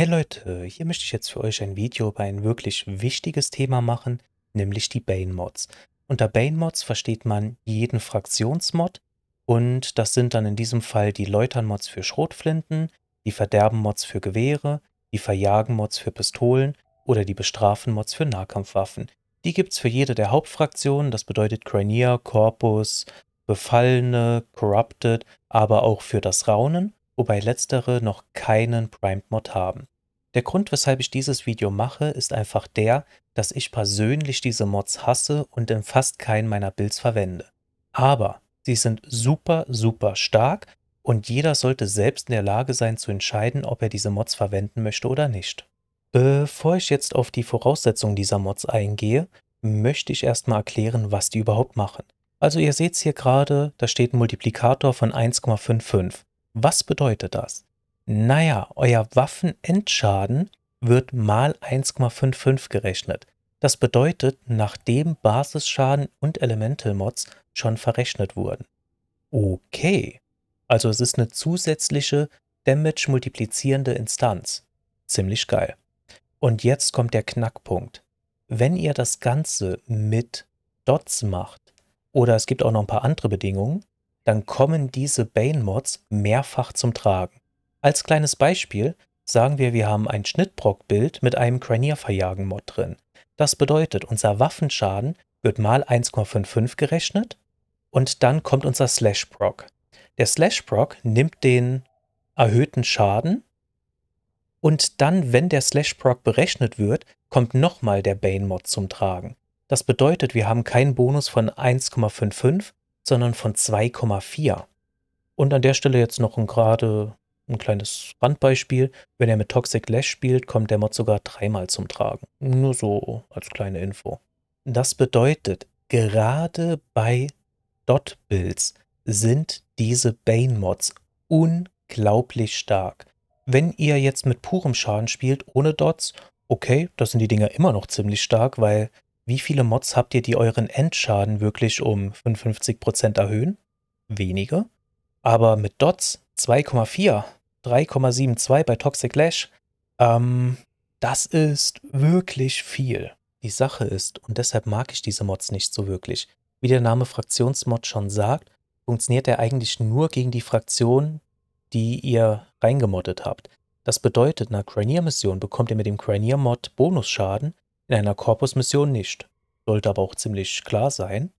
Hey Leute, hier möchte ich jetzt für euch ein Video über ein wirklich wichtiges Thema machen, nämlich die Bane-Mods. Unter Bane-Mods versteht man jeden Fraktionsmod und das sind dann in diesem Fall die Läutern-Mods für Schrotflinten, die Verderben-Mods für Gewehre, die Verjagen-Mods für Pistolen oder die Bestrafen-Mods für Nahkampfwaffen. Die gibt's für jede der Hauptfraktionen, das bedeutet Crania, Corpus, Befallene, Corrupted, aber auch für das Raunen, wobei letztere noch keinen Primed-Mod haben. Der Grund, weshalb ich dieses Video mache, ist einfach der, dass ich persönlich diese Mods hasse und in fast keinen meiner Builds verwende. Aber sie sind super, super stark und jeder sollte selbst in der Lage sein zu entscheiden, ob er diese Mods verwenden möchte oder nicht. Bevor ich jetzt auf die Voraussetzungen dieser Mods eingehe, möchte ich erstmal erklären, was die überhaupt machen. Also ihr seht es hier gerade, da steht ein Multiplikator von 1,55. Was bedeutet das? naja, euer Waffenendschaden wird mal 1,55 gerechnet. Das bedeutet, nachdem Basisschaden und Elemental Mods schon verrechnet wurden. Okay, also es ist eine zusätzliche Damage-multiplizierende Instanz. Ziemlich geil. Und jetzt kommt der Knackpunkt. Wenn ihr das Ganze mit Dots macht, oder es gibt auch noch ein paar andere Bedingungen, dann kommen diese Bane-Mods mehrfach zum Tragen. Als kleines Beispiel sagen wir, wir haben ein Schnittbrock-Bild mit einem verjagen mod drin. Das bedeutet, unser Waffenschaden wird mal 1,55 gerechnet und dann kommt unser Slash-Proc. Der Slash-Proc nimmt den erhöhten Schaden und dann, wenn der Slash-Proc berechnet wird, kommt nochmal der Bane-Mod zum Tragen. Das bedeutet, wir haben keinen Bonus von 1,55, sondern von 2,4. Und an der Stelle jetzt noch ein gerade ein kleines Randbeispiel. Wenn er mit Toxic Lash spielt, kommt der Mod sogar dreimal zum Tragen. Nur so als kleine Info. Das bedeutet, gerade bei Dot-Builds sind diese Bane-Mods unglaublich stark. Wenn ihr jetzt mit purem Schaden spielt, ohne Dots, okay, da sind die Dinger immer noch ziemlich stark, weil wie viele Mods habt ihr, die euren Endschaden wirklich um 55% erhöhen? Wenige. Aber mit Dots 2,4 3,72 bei Toxic Lash. Ähm, das ist wirklich viel. Die Sache ist, und deshalb mag ich diese Mods nicht so wirklich. Wie der Name Fraktionsmod schon sagt, funktioniert er eigentlich nur gegen die Fraktion, die ihr reingemoddet habt. Das bedeutet, in einer Cranier-Mission bekommt ihr mit dem Cranier-Mod Bonusschaden, in einer Korpus-Mission nicht. Sollte aber auch ziemlich klar sein.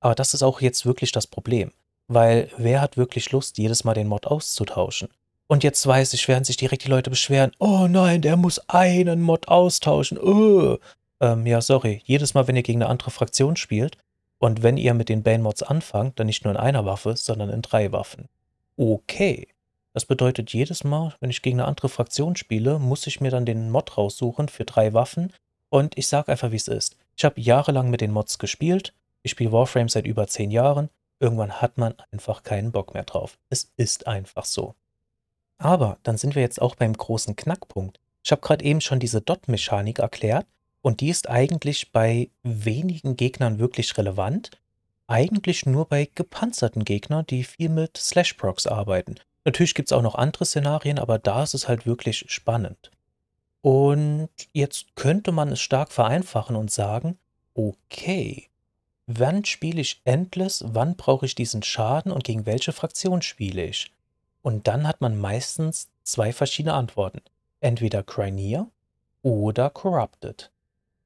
Aber das ist auch jetzt wirklich das Problem, weil wer hat wirklich Lust, jedes Mal den Mod auszutauschen? Und jetzt weiß ich, werden sich direkt die Leute beschweren, oh nein, der muss einen Mod austauschen. Öh. Ähm, ja, sorry, jedes Mal, wenn ihr gegen eine andere Fraktion spielt und wenn ihr mit den Bane-Mods anfangt, dann nicht nur in einer Waffe, sondern in drei Waffen. Okay. Das bedeutet, jedes Mal, wenn ich gegen eine andere Fraktion spiele, muss ich mir dann den Mod raussuchen für drei Waffen. Und ich sag einfach, wie es ist. Ich habe jahrelang mit den Mods gespielt. Ich spiele Warframe seit über zehn Jahren. Irgendwann hat man einfach keinen Bock mehr drauf. Es ist einfach so. Aber dann sind wir jetzt auch beim großen Knackpunkt. Ich habe gerade eben schon diese Dot-Mechanik erklärt und die ist eigentlich bei wenigen Gegnern wirklich relevant. Eigentlich nur bei gepanzerten Gegnern, die viel mit Slash-Procs arbeiten. Natürlich gibt es auch noch andere Szenarien, aber da ist es halt wirklich spannend. Und jetzt könnte man es stark vereinfachen und sagen, okay, wann spiele ich Endless, wann brauche ich diesen Schaden und gegen welche Fraktion spiele ich? Und dann hat man meistens zwei verschiedene Antworten. Entweder Crimea oder Corrupted.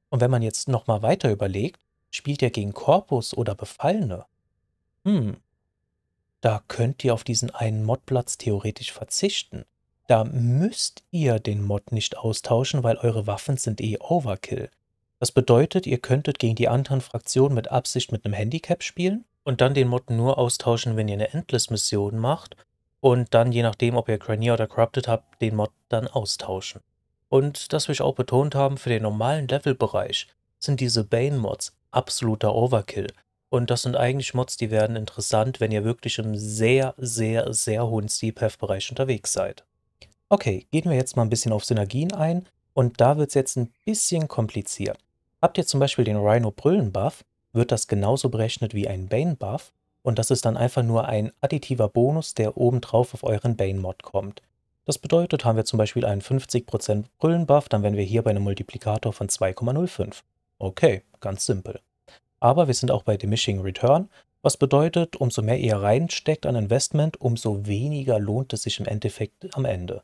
Und wenn man jetzt nochmal weiter überlegt, spielt ihr gegen Korpus oder Befallene? Hm, da könnt ihr auf diesen einen Modplatz theoretisch verzichten. Da müsst ihr den Mod nicht austauschen, weil eure Waffen sind eh Overkill. Das bedeutet, ihr könntet gegen die anderen Fraktionen mit Absicht mit einem Handicap spielen und dann den Mod nur austauschen, wenn ihr eine Endless-Mission macht und dann je nachdem, ob ihr Crania oder Corrupted habt, den Mod dann austauschen. Und das will ich auch betont haben, für den normalen Levelbereich sind diese Bane-Mods absoluter Overkill. Und das sind eigentlich Mods, die werden interessant, wenn ihr wirklich im sehr, sehr, sehr hohen Steep-Heft-Bereich unterwegs seid. Okay, gehen wir jetzt mal ein bisschen auf Synergien ein und da wird es jetzt ein bisschen kompliziert. Habt ihr zum Beispiel den Rhino-Brüllen-Buff, wird das genauso berechnet wie ein Bane-Buff und das ist dann einfach nur ein additiver Bonus, der obendrauf auf euren Bane-Mod kommt. Das bedeutet, haben wir zum Beispiel einen 50% Brüllen-Buff, dann wären wir hier bei einem Multiplikator von 2,05. Okay, ganz simpel. Aber wir sind auch bei Diminishing Return, was bedeutet, umso mehr ihr reinsteckt an Investment, umso weniger lohnt es sich im Endeffekt am Ende.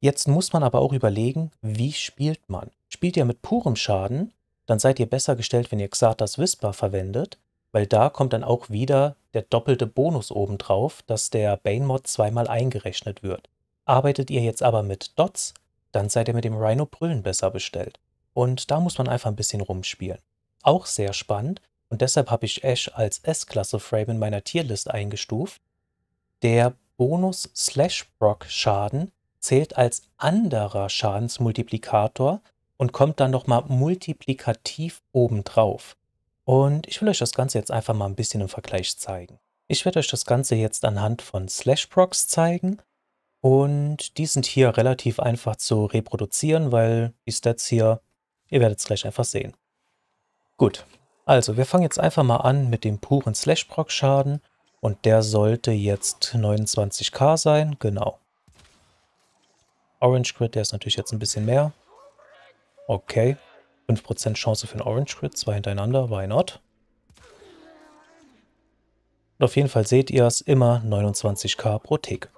Jetzt muss man aber auch überlegen, wie spielt man? Spielt ihr mit purem Schaden, dann seid ihr besser gestellt, wenn ihr Xatas Whisper verwendet weil da kommt dann auch wieder der doppelte Bonus obendrauf, dass der Bane-Mod zweimal eingerechnet wird. Arbeitet ihr jetzt aber mit Dots, dann seid ihr mit dem Rhino Brüllen besser bestellt. Und da muss man einfach ein bisschen rumspielen. Auch sehr spannend und deshalb habe ich Ash als S-Klasse-Frame in meiner Tierlist eingestuft. Der Bonus Slash brock Schaden zählt als anderer Schadensmultiplikator und kommt dann nochmal multiplikativ obendrauf. Und ich will euch das Ganze jetzt einfach mal ein bisschen im Vergleich zeigen. Ich werde euch das Ganze jetzt anhand von Slashprocs zeigen. Und die sind hier relativ einfach zu reproduzieren, weil die Stats hier, ihr werdet es gleich einfach sehen. Gut, also wir fangen jetzt einfach mal an mit dem puren Slashproc-Schaden. Und der sollte jetzt 29k sein, genau. Orange Grid, der ist natürlich jetzt ein bisschen mehr. Okay, 5% Chance für einen Orange Crit, zwei hintereinander, why not? Und auf jeden Fall seht ihr es immer 29k pro Tick.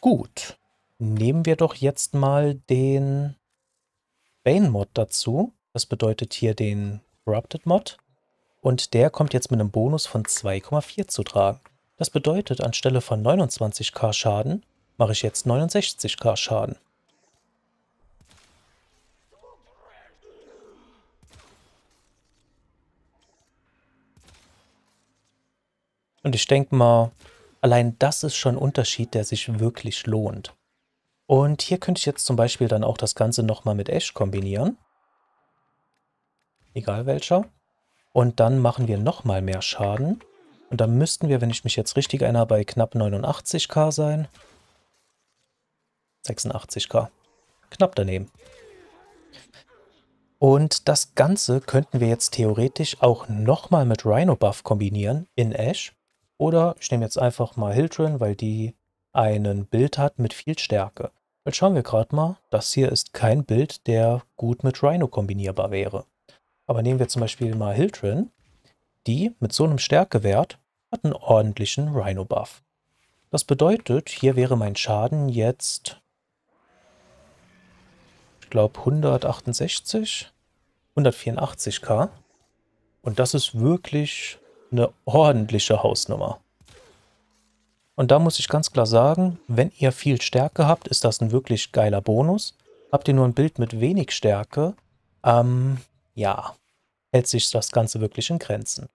Gut, nehmen wir doch jetzt mal den Bane-Mod dazu. Das bedeutet hier den Corrupted-Mod. Und der kommt jetzt mit einem Bonus von 2,4 zu tragen. Das bedeutet, anstelle von 29k Schaden mache ich jetzt 69k Schaden. Und ich denke mal, allein das ist schon ein Unterschied, der sich wirklich lohnt. Und hier könnte ich jetzt zum Beispiel dann auch das Ganze nochmal mit Ash kombinieren. Egal welcher. Und dann machen wir nochmal mehr Schaden. Und dann müssten wir, wenn ich mich jetzt richtig erinnere, bei knapp 89k sein. 86k. Knapp daneben. Und das Ganze könnten wir jetzt theoretisch auch nochmal mit Rhino Buff kombinieren in Ash. Oder ich nehme jetzt einfach mal Hildren, weil die einen Bild hat mit viel Stärke. Jetzt schauen wir gerade mal, das hier ist kein Bild, der gut mit Rhino kombinierbar wäre. Aber nehmen wir zum Beispiel mal Hildren, die mit so einem Stärkewert hat einen ordentlichen Rhino-Buff. Das bedeutet, hier wäre mein Schaden jetzt, ich glaube 168, 184k. Und das ist wirklich eine ordentliche Hausnummer. Und da muss ich ganz klar sagen, wenn ihr viel Stärke habt, ist das ein wirklich geiler Bonus. Habt ihr nur ein Bild mit wenig Stärke, ähm, ja, hält sich das Ganze wirklich in Grenzen.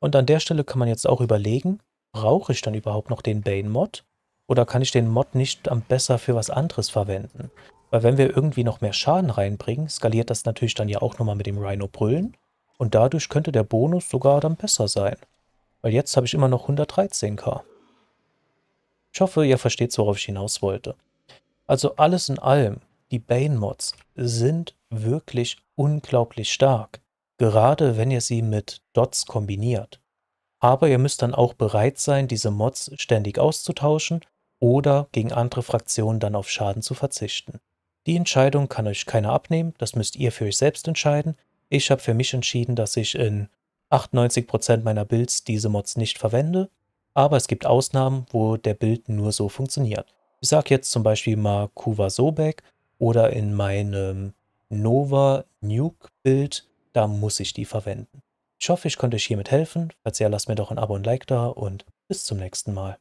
Und an der Stelle kann man jetzt auch überlegen, brauche ich dann überhaupt noch den Bane-Mod? Oder kann ich den Mod nicht am besser für was anderes verwenden? Weil wenn wir irgendwie noch mehr Schaden reinbringen, skaliert das natürlich dann ja auch nochmal mit dem Rhino-Brüllen. Und dadurch könnte der Bonus sogar dann besser sein. Weil jetzt habe ich immer noch 113k. Ich hoffe, ihr versteht, worauf ich hinaus wollte. Also alles in allem, die Bane-Mods sind wirklich unglaublich stark. Gerade wenn ihr sie mit Dots kombiniert. Aber ihr müsst dann auch bereit sein, diese Mods ständig auszutauschen oder gegen andere Fraktionen dann auf Schaden zu verzichten. Die Entscheidung kann euch keiner abnehmen, das müsst ihr für euch selbst entscheiden, ich habe für mich entschieden, dass ich in 98% meiner Builds diese Mods nicht verwende, aber es gibt Ausnahmen, wo der Build nur so funktioniert. Ich sage jetzt zum Beispiel mal Kuva Sobek oder in meinem Nova Nuke Build, da muss ich die verwenden. Ich hoffe, ich konnte euch hiermit helfen. Falls ja, lasst mir doch ein Abo und Like da und bis zum nächsten Mal.